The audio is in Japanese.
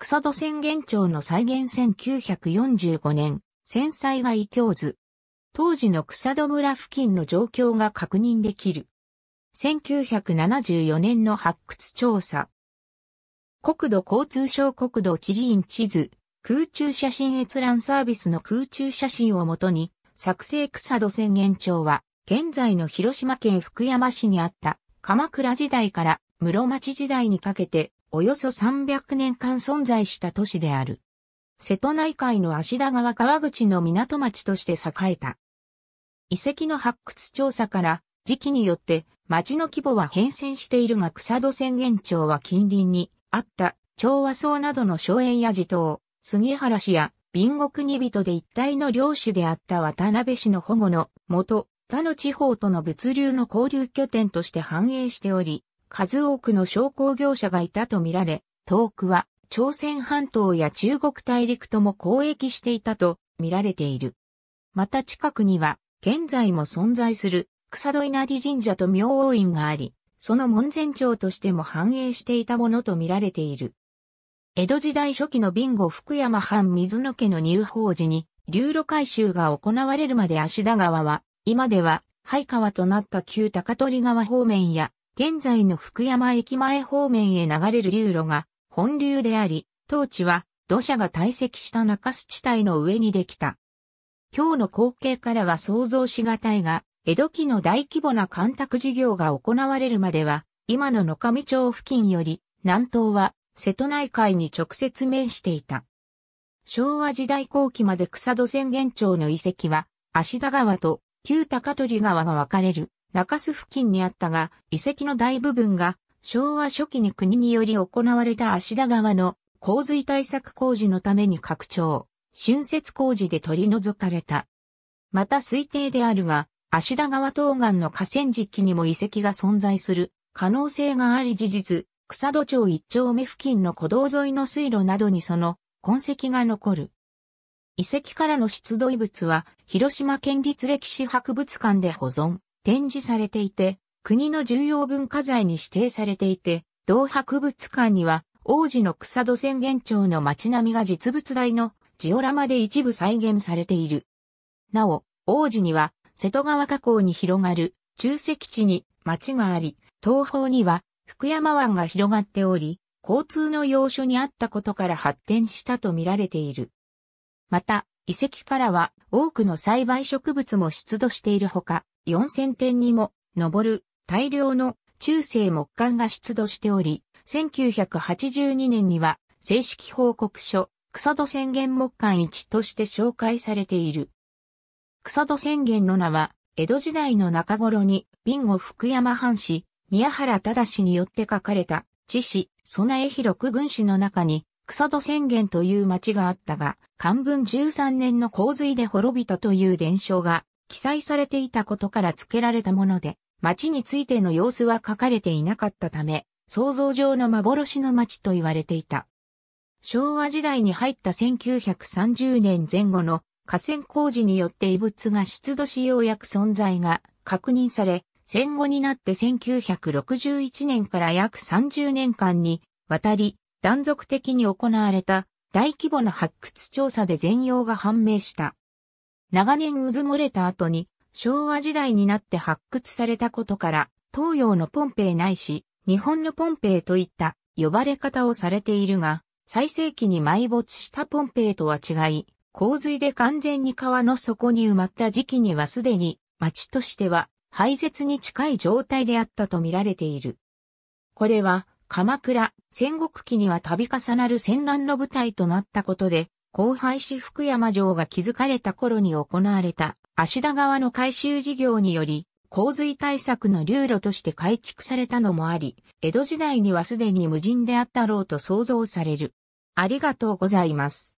草戸宣言庁の再現1945年、戦災害教図。当時の草戸村付近の状況が確認できる。1974年の発掘調査。国土交通省国土地理院地図、空中写真閲覧サービスの空中写真をもとに、作成草戸宣言庁は、現在の広島県福山市にあった、鎌倉時代から室町時代にかけて、およそ300年間存在した都市である。瀬戸内海の芦田川川口の港町として栄えた。遺跡の発掘調査から、時期によって町の規模は変遷しているが草戸宣言町は近隣にあった長和荘などの荘園や地頭、杉原氏や隣国に人で一体の領主であった渡辺氏の保護のもと、他の地方との物流の交流拠点として繁栄しており、数多くの商工業者がいたとみられ、遠くは朝鮮半島や中国大陸とも交易していたと見られている。また近くには、現在も存在する草戸稲荷神社と明王院があり、その門前町としても繁栄していたものと見られている。江戸時代初期のビンゴ福山藩水野家の入法時に、流路改修が行われるまで芦田川は、今では、廃川となった旧高取川方面や、現在の福山駅前方面へ流れる流路が本流であり、当地は土砂が堆積した中洲地帯の上にできた。今日の光景からは想像しがたいが、江戸期の大規模な干拓事業が行われるまでは、今の野上町付近より、南東は瀬戸内海に直接面していた。昭和時代後期まで草戸宣言町の遺跡は、芦田川と旧高取川が分かれる中洲付近にあったが、遺跡の大部分が昭和初期に国により行われた足田川の洪水対策工事のために拡張、浚渫工事で取り除かれた。また推定であるが、足田川東岸の河川敷にも遺跡が存在する可能性があり事実、草戸町一丁目付近の古道沿いの水路などにその痕跡が残る。遺跡からの出土遺物は広島県立歴史博物館で保存。展示されていて、国の重要文化財に指定されていて、同博物館には、王子の草戸宣言町の街並みが実物大のジオラマで一部再現されている。なお、王子には、瀬戸川河口に広がる中石地に町があり、東方には福山湾が広がっており、交通の要所にあったことから発展したと見られている。また、遺跡からは多くの栽培植物も出土しているほか、4000点にも上る大量の中世木管が出土しており、1982年には正式報告書、草戸宣言木管1として紹介されている。草戸宣言の名は、江戸時代の中頃に、ビンゴ福山藩士、宮原忠によって書かれた、知史、備え広く軍師の中に、草戸宣言という町があったが、漢文13年の洪水で滅びたという伝承が記載されていたことから付けられたもので、町についての様子は書かれていなかったため、想像上の幻の町と言われていた。昭和時代に入った1930年前後の河川工事によって異物が出土しようやく存在が確認され、戦後になって1961年から約30年間にわたり断続的に行われた大規模な発掘調査で全容が判明した。長年うずもれた後に、昭和時代になって発掘されたことから、東洋のポンペイないし、日本のポンペイといった呼ばれ方をされているが、最盛期に埋没したポンペイとは違い、洪水で完全に川の底に埋まった時期にはすでに、町としては廃絶に近い状態であったと見られている。これは、鎌倉、戦国期には度重なる戦乱の舞台となったことで、後輩市福山城が築かれた頃に行われた足田川の改修事業により、洪水対策の流路として改築されたのもあり、江戸時代にはすでに無人であったろうと想像される。ありがとうございます。